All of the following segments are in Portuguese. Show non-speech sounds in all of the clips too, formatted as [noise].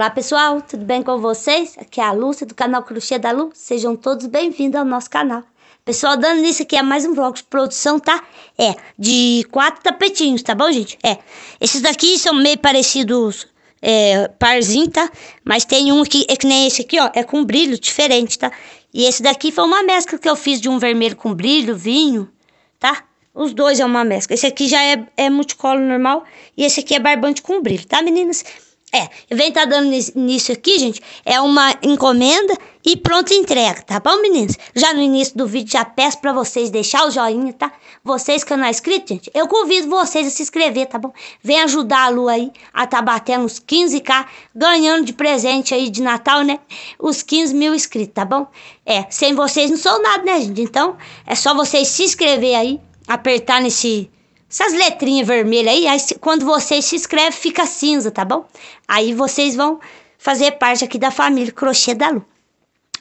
Olá pessoal, tudo bem com vocês? Aqui é a Lúcia do canal Crochê da Lu. Sejam todos bem-vindos ao nosso canal. Pessoal, dando isso aqui é mais um vlog de produção, tá? É, de quatro tapetinhos, tá bom, gente? É, esses daqui são meio parecidos, é, parzinho, tá? Mas tem um que é que nem esse aqui, ó, é com brilho diferente, tá? E esse daqui foi uma mescla que eu fiz de um vermelho com brilho, vinho, tá? Os dois é uma mescla. Esse aqui já é, é multicolor normal e esse aqui é barbante com brilho, tá, meninas? É, vem tá dando nisso aqui, gente, é uma encomenda e pronto entrega, tá bom, meninos? Já no início do vídeo já peço para vocês deixar o joinha, tá? Vocês que não é inscrito, gente, eu convido vocês a se inscrever, tá bom? Vem ajudar a Lu aí a tá batendo os 15k, ganhando de presente aí de Natal, né? Os 15 mil inscritos, tá bom? É, sem vocês não sou nada, né, gente? Então, é só vocês se inscrever aí, apertar nesse essas letrinhas vermelhas aí, aí, quando vocês se inscrevem, fica cinza, tá bom? Aí vocês vão fazer parte aqui da família Crochê da Lu.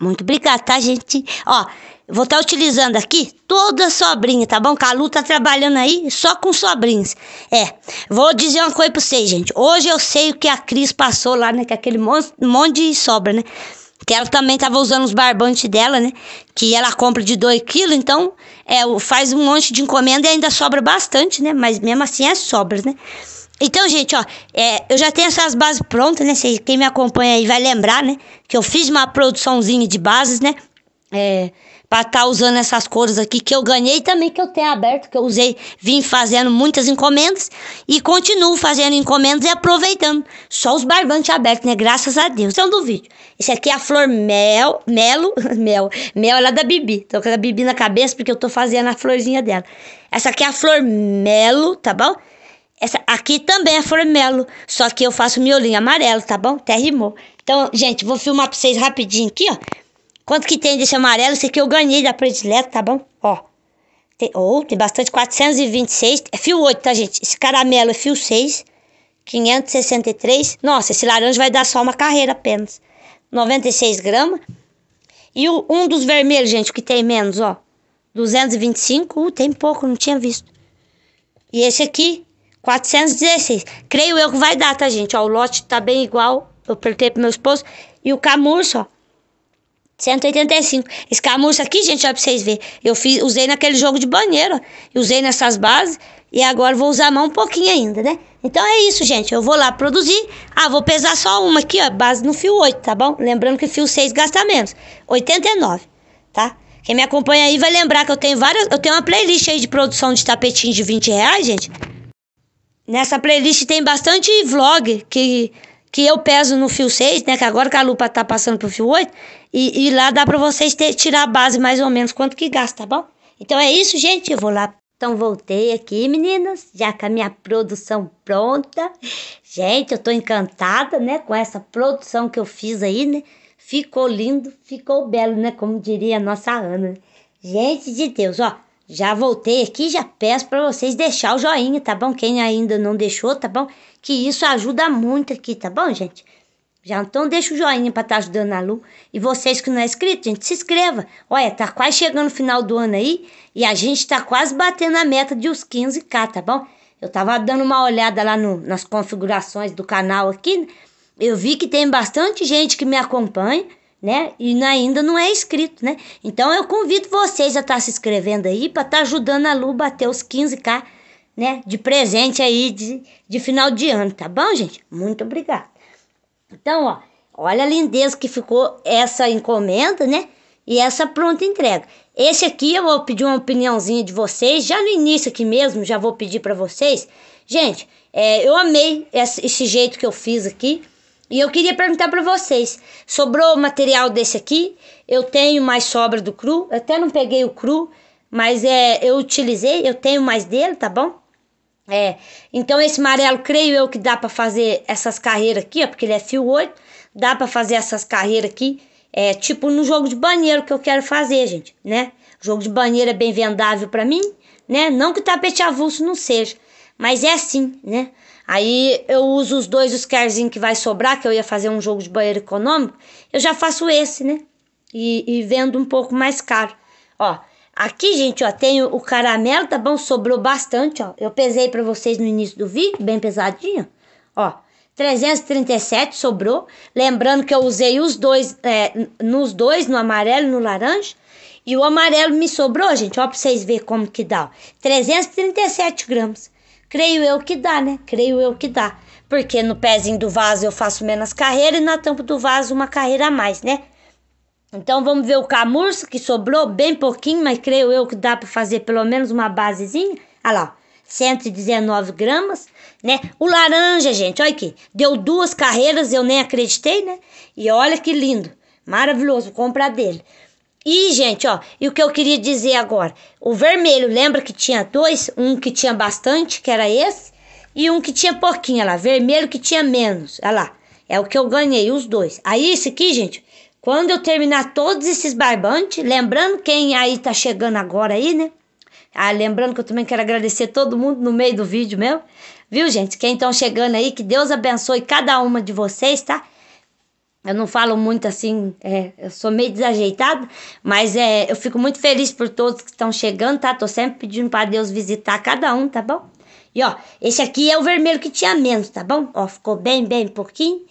Muito obrigada, tá, gente? Ó, vou estar tá utilizando aqui toda a sobrinha, tá bom? Que a Lu tá trabalhando aí só com sobrinhas. É, vou dizer uma coisa pra vocês, gente. Hoje eu sei o que a Cris passou lá, né? que aquele monte, monte de sobra, né? Que ela também tava usando os barbantes dela, né? Que ela compra de 2 quilos, então é, faz um monte de encomenda e ainda sobra bastante, né? Mas mesmo assim é sobras, né? Então, gente, ó, é, eu já tenho essas bases prontas, né? quem me acompanha aí vai lembrar, né? Que eu fiz uma produçãozinha de bases, né? É, para estar tá usando essas cores aqui que eu ganhei também, que eu tenho aberto, que eu usei, vim fazendo muitas encomendas e continuo fazendo encomendas e aproveitando. Só os barbantes abertos, né? Graças a Deus. Então, do vídeo. Esse aqui é a flor mel, melo, [laughs] mel, mel é da Bibi. Tô com a Bibi na cabeça porque eu tô fazendo a florzinha dela. Essa aqui é a flor melo, tá bom? Essa aqui também é Flor Melo só que eu faço miolinho amarelo, tá bom? Até rimou. Então, gente, vou filmar pra vocês rapidinho aqui, ó. Quanto que tem desse amarelo? Esse aqui eu ganhei da predileta, tá bom? Ó. Tem, oh, tem bastante, 426. É fio 8, tá, gente? Esse caramelo é fio 6. 563. Nossa, esse laranja vai dar só uma carreira apenas. 96 gramas. E o, um dos vermelhos, gente, que tem menos, ó. 225. Uh, tem pouco, não tinha visto. E esse aqui, 416. Creio eu que vai dar, tá, gente? Ó, o lote tá bem igual. Eu apertei pro meu esposo. E o camurso, ó. 185. Esse camurça aqui, gente, olha pra vocês verem. Eu fiz, usei naquele jogo de banheiro, ó. usei nessas bases. E agora vou usar a mão um pouquinho ainda, né? Então é isso, gente. Eu vou lá produzir. Ah, vou pesar só uma aqui, ó. Base no fio 8, tá bom? Lembrando que fio 6 gasta menos. 89, tá? Quem me acompanha aí vai lembrar que eu tenho várias. Eu tenho uma playlist aí de produção de tapetinho de 20 reais, gente. Nessa playlist tem bastante vlog que que eu peso no fio 6, né? Que agora que a lupa tá passando pro fio 8. E, e lá dá pra vocês ter, tirar a base mais ou menos quanto que gasta, tá bom? Então é isso, gente. Eu vou lá. Então voltei aqui, meninas, já com a minha produção pronta. Gente, eu tô encantada, né? Com essa produção que eu fiz aí, né? Ficou lindo, ficou belo, né? Como diria a nossa Ana. Gente de Deus, ó. Já voltei aqui, já peço para vocês deixar o joinha, tá bom? Quem ainda não deixou, tá bom? Que isso ajuda muito aqui, tá bom, gente? Já então deixa o joinha para estar tá ajudando a Lu. E vocês que não é inscrito, gente, se inscreva. Olha, tá quase chegando o final do ano aí e a gente tá quase batendo a meta de uns 15k, tá bom? Eu tava dando uma olhada lá no, nas configurações do canal aqui. Eu vi que tem bastante gente que me acompanha né? E ainda não é inscrito, né? Então eu convido vocês a estar tá se inscrevendo aí para estar tá ajudando a Lu bater os 15k, né? De presente aí de, de final de ano, tá bom, gente? Muito obrigada. Então, ó, olha a lindeza que ficou essa encomenda, né? E essa pronta entrega. Esse aqui eu vou pedir uma opiniãozinha de vocês, já no início aqui mesmo, já vou pedir para vocês. Gente, é, eu amei esse, esse jeito que eu fiz aqui. E eu queria perguntar para vocês, sobrou material desse aqui? Eu tenho mais sobra do cru, eu até não peguei o cru, mas é, eu utilizei, eu tenho mais dele, tá bom? É, então esse amarelo, creio eu que dá para fazer essas carreiras aqui, ó, porque ele é fio 8, dá para fazer essas carreiras aqui, é, tipo no jogo de banheiro que eu quero fazer, gente, né? O jogo de banheiro é bem vendável para mim, né? Não que o tapete avulso não seja, mas é assim, né? Aí eu uso os dois Oscarzinhos que vai sobrar, que eu ia fazer um jogo de banheiro econômico, eu já faço esse, né? E, e vendo um pouco mais caro. Ó, aqui, gente, ó, tem o caramelo, tá bom? Sobrou bastante, ó. Eu pesei para vocês no início do vídeo, bem pesadinho. Ó, 337 sobrou. Lembrando que eu usei os dois, é, nos dois, no amarelo e no laranja. E o amarelo me sobrou, gente, ó, pra vocês verem como que dá, ó. 337 gramas. Creio eu que dá, né? Creio eu que dá. Porque no pezinho do vaso eu faço menos carreira e na tampa do vaso uma carreira a mais, né? Então vamos ver o camurça que sobrou, bem pouquinho, mas creio eu que dá para fazer pelo menos uma basezinha. Olha lá, 119 gramas, né? O laranja, gente, olha aqui, deu duas carreiras, eu nem acreditei, né? E olha que lindo, maravilhoso, comprar dele. E, gente, ó, e o que eu queria dizer agora? O vermelho, lembra que tinha dois? Um que tinha bastante, que era esse, e um que tinha pouquinho, olha lá. Vermelho que tinha menos, olha lá. É o que eu ganhei, os dois. Aí, esse aqui, gente, quando eu terminar todos esses barbantes, lembrando quem aí tá chegando agora aí, né? Ah, lembrando que eu também quero agradecer todo mundo no meio do vídeo mesmo. Viu, gente? Quem estão chegando aí, que Deus abençoe cada uma de vocês, tá? Eu não falo muito assim, é, eu sou meio desajeitada, mas é, eu fico muito feliz por todos que estão chegando, tá? Tô sempre pedindo para Deus visitar cada um, tá bom? E ó, esse aqui é o vermelho que tinha menos, tá bom? Ó, ficou bem, bem pouquinho.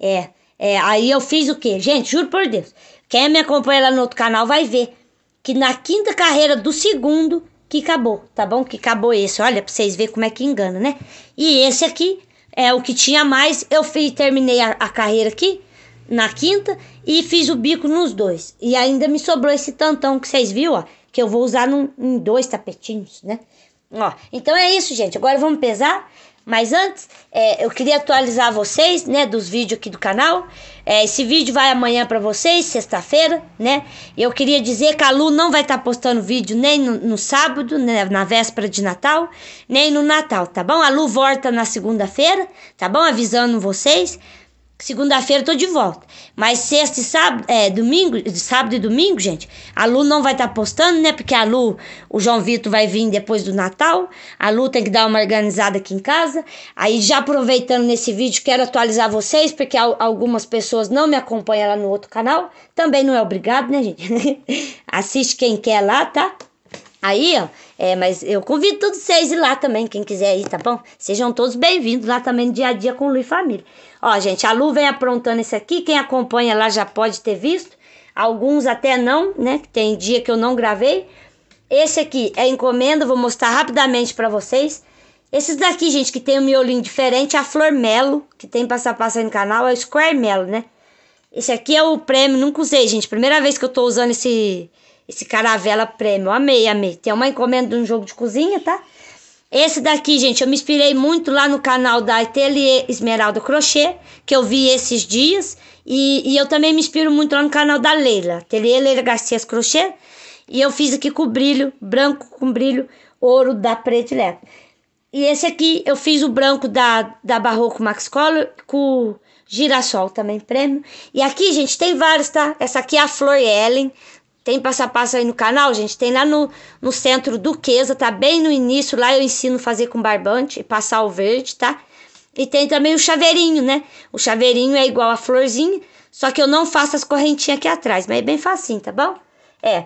É, é aí eu fiz o quê? Gente, juro por Deus. Quem me acompanha lá no outro canal vai ver que na quinta carreira do segundo que acabou, tá bom? Que acabou esse. Olha, pra vocês verem como é que engana, né? E esse aqui é o que tinha mais. Eu fiz, terminei a, a carreira aqui na quinta e fiz o bico nos dois. E ainda me sobrou esse tantão que vocês viram, ó, que eu vou usar num, em dois tapetinhos, né? Ó, então é isso, gente. Agora vamos pesar. Mas antes, é, eu queria atualizar vocês, né, dos vídeos aqui do canal. É, esse vídeo vai amanhã para vocês, sexta-feira, né? Eu queria dizer que a Lu não vai estar tá postando vídeo nem no, no sábado, né, na véspera de Natal, nem no Natal, tá bom? A Lu volta na segunda-feira, tá bom? Avisando vocês. Segunda-feira eu tô de volta. Mas sexta e sábado, é, domingo, sábado e domingo, gente, a Lu não vai estar tá postando, né? Porque a Lu, o João Vitor vai vir depois do Natal. A Lu tem que dar uma organizada aqui em casa. Aí já aproveitando nesse vídeo, quero atualizar vocês, porque algumas pessoas não me acompanham lá no outro canal. Também não é obrigado, né, gente? [laughs] Assiste quem quer lá, tá? Aí, ó, é, mas eu convido todos vocês a ir lá também, quem quiser ir, tá bom? Sejam todos bem-vindos lá também no dia a dia com Lu e Família. Ó, gente, a Lu vem aprontando esse aqui, quem acompanha lá já pode ter visto. Alguns até não, né? Tem dia que eu não gravei. Esse aqui é encomenda, vou mostrar rapidamente para vocês. Esses daqui, gente, que tem um miolinho diferente, a Flor Melo, que tem passa passa aí no canal, é o Square Melo, né? Esse aqui é o prêmio, nunca usei, gente. Primeira vez que eu tô usando esse esse Caravela Prêmio. Amei, amei. Tem uma encomenda de um jogo de cozinha, tá? Esse daqui, gente, eu me inspirei muito lá no canal da Ateliê Esmeralda Crochê, que eu vi esses dias. E, e eu também me inspiro muito lá no canal da Leila, Ateliê Leila Garcias Crochê. E eu fiz aqui com brilho, branco com brilho, ouro da predileta. E esse aqui eu fiz o branco da, da Barroco Max Color com girassol também prêmio. E aqui, gente, tem vários, tá? Essa aqui é a Flor Ellen, tem passo a passo aí no canal, gente? Tem lá no, no centro Duquesa, tá bem no início. Lá eu ensino fazer com barbante e passar o verde, tá? E tem também o chaveirinho, né? O chaveirinho é igual a florzinha, só que eu não faço as correntinhas aqui atrás, mas é bem facinho, tá bom? É.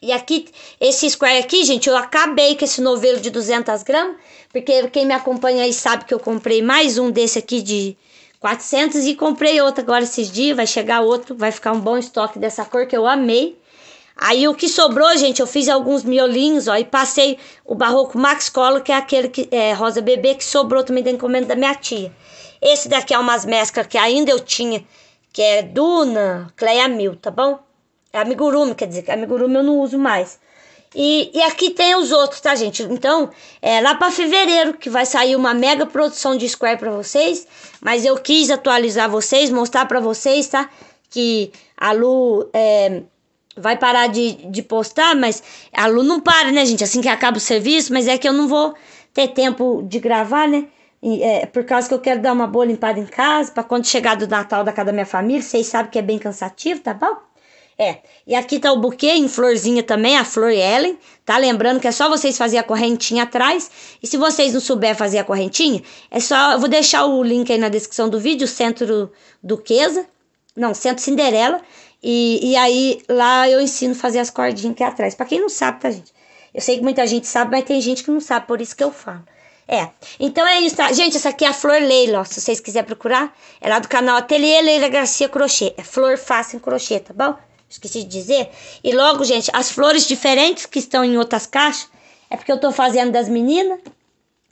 E aqui, esse square aqui, gente, eu acabei com esse novelo de 200 gramas, porque quem me acompanha aí sabe que eu comprei mais um desse aqui de 400 e comprei outro agora esses dias, vai chegar outro, vai ficar um bom estoque dessa cor que eu amei. Aí o que sobrou, gente, eu fiz alguns miolinhos, ó, e passei o barroco Max Collor, que é aquele que é rosa bebê, que sobrou também da encomenda da minha tia. Esse daqui é umas mesclas que ainda eu tinha, que é Duna, Cleia Mil, tá bom? É amigurumi, quer dizer, amigurumi eu não uso mais. E, e aqui tem os outros, tá, gente? Então, é lá para fevereiro que vai sair uma mega produção de square para vocês, mas eu quis atualizar vocês, mostrar para vocês, tá? Que a Lu é, vai parar de, de postar, mas a aluno não para, né, gente? Assim que acaba o serviço, mas é que eu não vou ter tempo de gravar, né? E, é, por causa que eu quero dar uma boa limpada em casa, para quando chegar do Natal da casa da minha família, vocês sabem que é bem cansativo, tá bom? É, e aqui tá o buquê em florzinha também, a flor Ellen, tá? Lembrando que é só vocês fazer a correntinha atrás. E se vocês não souber fazer a correntinha, é só. Eu vou deixar o link aí na descrição do vídeo, Centro Duquesa. Não, Centro Cinderela. E, e aí lá eu ensino a fazer as cordinhas aqui atrás. Para quem não sabe, tá, gente? Eu sei que muita gente sabe, mas tem gente que não sabe, por isso que eu falo. É. Então é isso, tá? Gente, essa aqui é a Flor Leila, ó, se vocês quiserem procurar. É lá do canal Ateliê Leila Garcia Crochê. É Flor Fácil em Crochê, tá bom? Esqueci de dizer. E logo, gente, as flores diferentes que estão em outras caixas, é porque eu tô fazendo das meninas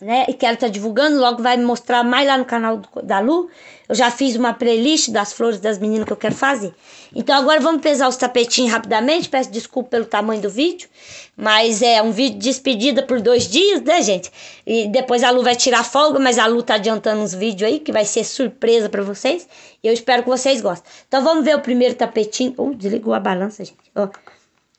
né? E quero estar tá divulgando, logo vai me mostrar mais lá no canal do, da Lu. Eu já fiz uma playlist das flores das meninas que eu quero fazer. Então agora vamos pesar os tapetinhos rapidamente. Peço desculpa pelo tamanho do vídeo, mas é um vídeo de despedida por dois dias, né, gente? E depois a Lu vai tirar folga, mas a Lu tá adiantando uns vídeos aí que vai ser surpresa para vocês. Eu espero que vocês gostem. Então vamos ver o primeiro tapetinho. Uh, desligou a balança, gente. Ó. Oh.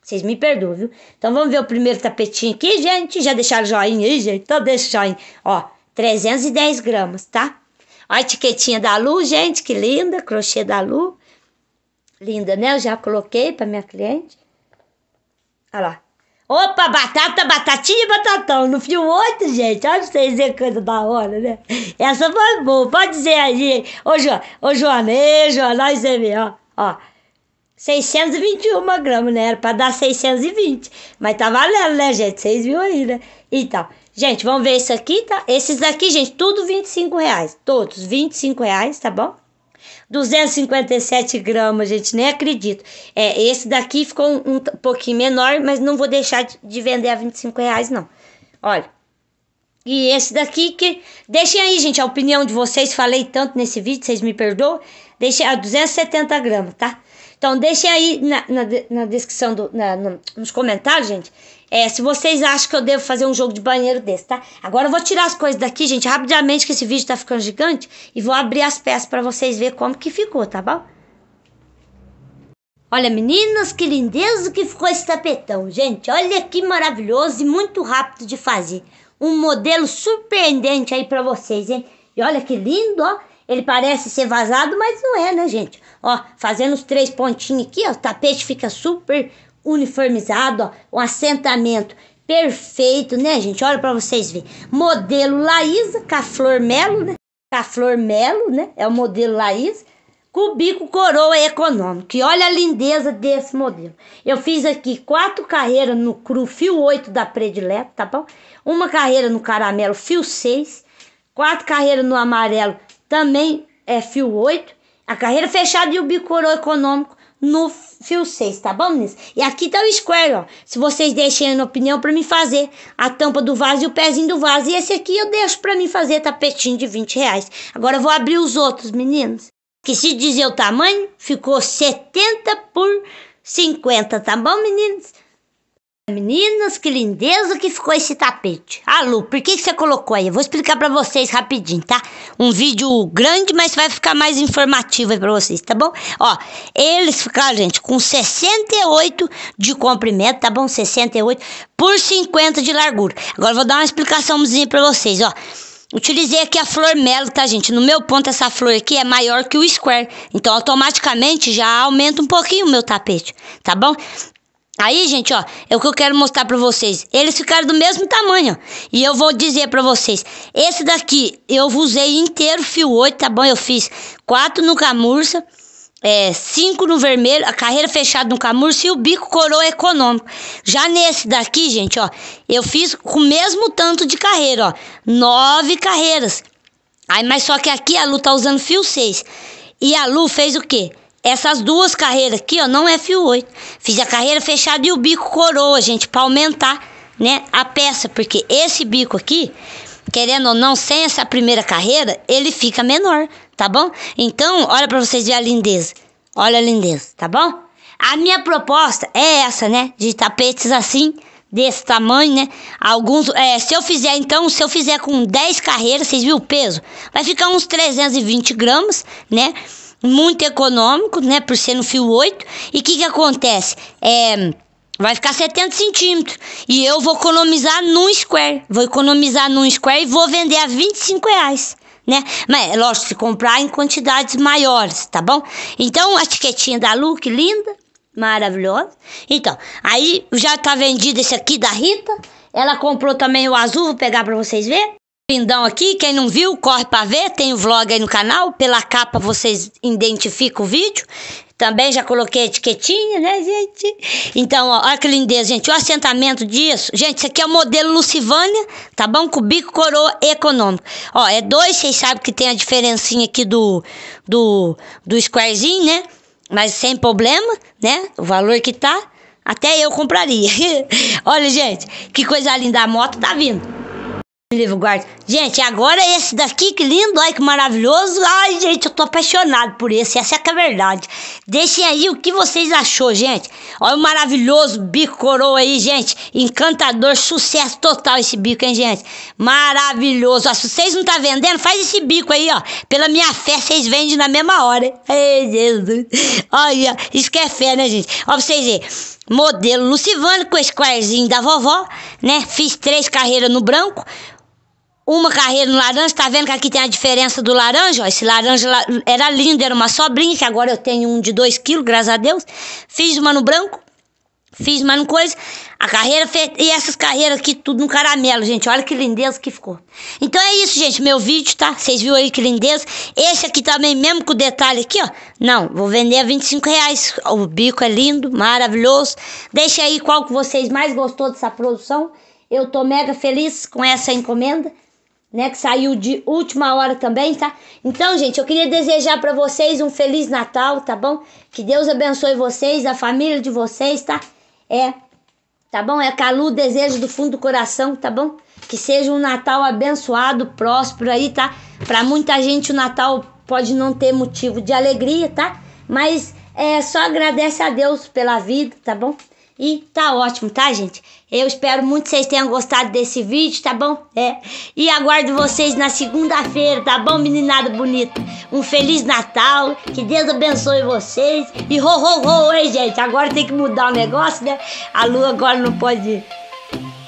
Vocês me perdoam, viu? Então vamos ver o primeiro tapetinho aqui, gente. Já deixaram joinha aí, gente? Então deixa o joinha. Ó, 310 gramas, tá? Ó a etiquetinha da Lu, gente, que linda. Crochê da Lu. Linda, né? Eu já coloquei pra minha cliente. Olha lá. Opa, batata, batatinha e batatão. No fio 8, gente. Olha pra vocês verem coisa da hora, né? Essa foi boa. Pode dizer aí. Ô, jo... Ô Joana. Ei, Joana. Olha você vê, ó. Ó. 621 gramas, né? Era pra dar 620. Mas tá valendo, né, gente? Vocês viram aí, né? Então, gente, vamos ver isso aqui, tá? Esses daqui, gente, tudo 25 reais. Todos 25 reais, tá bom? 257 gramas, gente, nem acredito. É, esse daqui ficou um, um pouquinho menor, mas não vou deixar de, de vender a 25 reais, não. Olha, e esse daqui que. Deixem aí, gente, a opinião de vocês. Falei tanto nesse vídeo, vocês me perdoam. Deixei a 270 gramas, tá? Então, deixem aí na, na, na descrição, do, na, no, nos comentários, gente, é, se vocês acham que eu devo fazer um jogo de banheiro desse, tá? Agora eu vou tirar as coisas daqui, gente, rapidamente, que esse vídeo tá ficando gigante. E vou abrir as peças para vocês verem como que ficou, tá bom? Olha, meninas, que lindeza que ficou esse tapetão, gente. Olha que maravilhoso e muito rápido de fazer. Um modelo surpreendente aí para vocês, hein? E olha que lindo, ó. Ele parece ser vazado, mas não é, né, gente? Ó, fazendo os três pontinhos aqui, ó, o tapete fica super uniformizado, ó, um assentamento perfeito, né, gente? Olha para vocês verem. Modelo Laísa, com a flor melo, né? Com a flor melo, né? É o modelo Laísa. Cubico coroa econômico. E olha a lindeza desse modelo. Eu fiz aqui quatro carreiras no cru fio 8 da predileta, tá bom? Uma carreira no caramelo fio 6, quatro carreiras no amarelo também é fio 8, a carreira fechada e o bicorô econômico no fio 6, tá bom, meninas? E aqui tá o square, ó. Se vocês deixarem na opinião para mim fazer a tampa do vaso e o pezinho do vaso. E esse aqui eu deixo para mim fazer tapetinho de 20 reais. Agora eu vou abrir os outros, meninos. Que se dizer o tamanho, ficou 70 por 50, tá bom, meninos? Meninas, que lindeza que ficou esse tapete. Alô, ah, por que, que você colocou aí? Eu vou explicar para vocês rapidinho, tá? Um vídeo grande, mas vai ficar mais informativo aí pra vocês, tá bom? Ó, eles ficaram, gente, com 68 de comprimento, tá bom? 68 por 50 de largura. Agora eu vou dar uma explicaçãozinha pra vocês, ó. Utilizei aqui a flor melo, tá, gente? No meu ponto, essa flor aqui é maior que o square. Então, automaticamente, já aumenta um pouquinho o meu tapete, tá bom? Aí, gente, ó, é o que eu quero mostrar para vocês. Eles ficaram do mesmo tamanho. E eu vou dizer para vocês, esse daqui eu usei inteiro fio 8, tá bom? Eu fiz quatro no camurça, é, cinco no vermelho, a carreira fechada no camurça e o bico coroa econômico. Já nesse daqui, gente, ó, eu fiz com o mesmo tanto de carreira, ó, nove carreiras. Aí, mas só que aqui a Lu tá usando fio 6. E a Lu fez o quê? essas duas carreiras aqui, ó, não F8. Fiz a carreira fechada e o bico coroa, gente, para aumentar, né, a peça, porque esse bico aqui, querendo ou não, sem essa primeira carreira, ele fica menor, tá bom? Então, olha para vocês verem a lindeza. Olha a lindeza, tá bom? A minha proposta é essa, né, de tapetes assim, desse tamanho, né? Alguns, é, se eu fizer, então, se eu fizer com 10 carreiras, vocês viram o peso? Vai ficar uns 320 gramas, né? muito econômico, né, por ser no fio 8. E o que, que acontece? É, vai ficar 70 centímetros. E eu vou economizar num square. Vou economizar num square e vou vender a 25 reais. Né? Mas, é lógico, se comprar em quantidades maiores, tá bom? Então, a etiquetinha da Look, linda, maravilhosa. Então, aí já tá vendido esse aqui da Rita. Ela comprou também o azul, vou pegar para vocês verem. Pindão aqui, quem não viu, corre para ver, tem o vlog aí no canal, pela capa vocês identificam o vídeo. Também já coloquei etiquetinha, né, gente? Então, ó, olha que lindeza, gente. O assentamento disso, gente, isso aqui é o modelo Lucivânia, tá bom? Com bico coroa econômico. Ó, é dois, vocês sabem que tem a diferencinha aqui do, do, do squarezinho, né? Mas sem problema, né? O valor que tá, até eu compraria. [laughs] olha, gente, que coisa linda, a moto tá vindo. Livro Guarda. Gente, agora esse daqui, que lindo, ai que maravilhoso. Ai, gente, eu tô apaixonado por esse, essa é, é a verdade. Deixem aí o que vocês achou, gente. Olha o maravilhoso bico coroa aí, gente. Encantador, sucesso total esse bico, hein, gente. Maravilhoso. Ó, se vocês não tá vendendo, faz esse bico aí, ó. Pela minha fé, vocês vendem na mesma hora, hein. Ei, Jesus. Olha, isso que é fé, né, gente? Ó, pra vocês verem modelo Lucivane, com esse da vovó, né? Fiz três carreiras no branco, uma carreira no laranja. Tá vendo que aqui tem a diferença do laranja? Ó, esse laranja era lindo, era uma sobrinha, que agora eu tenho um de dois quilos, graças a Deus. Fiz uma no branco, Fiz mais uma coisa, a carreira fez. E essas carreiras aqui, tudo no caramelo, gente. Olha que lindeza que ficou. Então é isso, gente. Meu vídeo, tá? Vocês viram aí que lindeza. Esse aqui também, mesmo com o detalhe aqui, ó. Não, vou vender a 25 reais. O bico é lindo, maravilhoso. Deixa aí qual que vocês mais gostou dessa produção. Eu tô mega feliz com essa encomenda. Né, que saiu de última hora também, tá? Então, gente, eu queria desejar para vocês um feliz Natal, tá bom? Que Deus abençoe vocês, a família de vocês, tá? É, tá bom? É Calu, desejo do fundo do coração, tá bom? Que seja um Natal abençoado, próspero aí, tá? Para muita gente o Natal pode não ter motivo de alegria, tá? Mas é só agradece a Deus pela vida, tá bom? E tá ótimo, tá, gente? Eu espero muito que vocês tenham gostado desse vídeo, tá bom? É. E aguardo vocês na segunda-feira, tá bom, meninada bonita? Um Feliz Natal, que Deus abençoe vocês. E ro, ro, ro, hein, gente? Agora tem que mudar o negócio, né? A lua agora não pode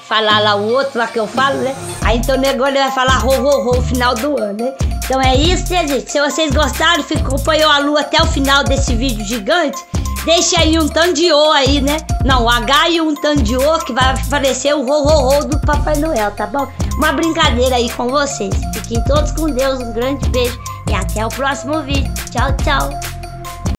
falar lá o outro, lá que eu falo, né? Aí então o negócio vai falar ro, ro, ro, final do ano, né? Então é isso, né, gente? Se vocês gostaram, acompanhou a lua até o final desse vídeo gigante. Deixa aí um tandio aí, né? Não, H e um tandio que vai aparecer o rororô do Papai Noel, tá bom? Uma brincadeira aí com vocês. Fiquem todos com Deus, um grande beijo e até o próximo vídeo. Tchau, tchau.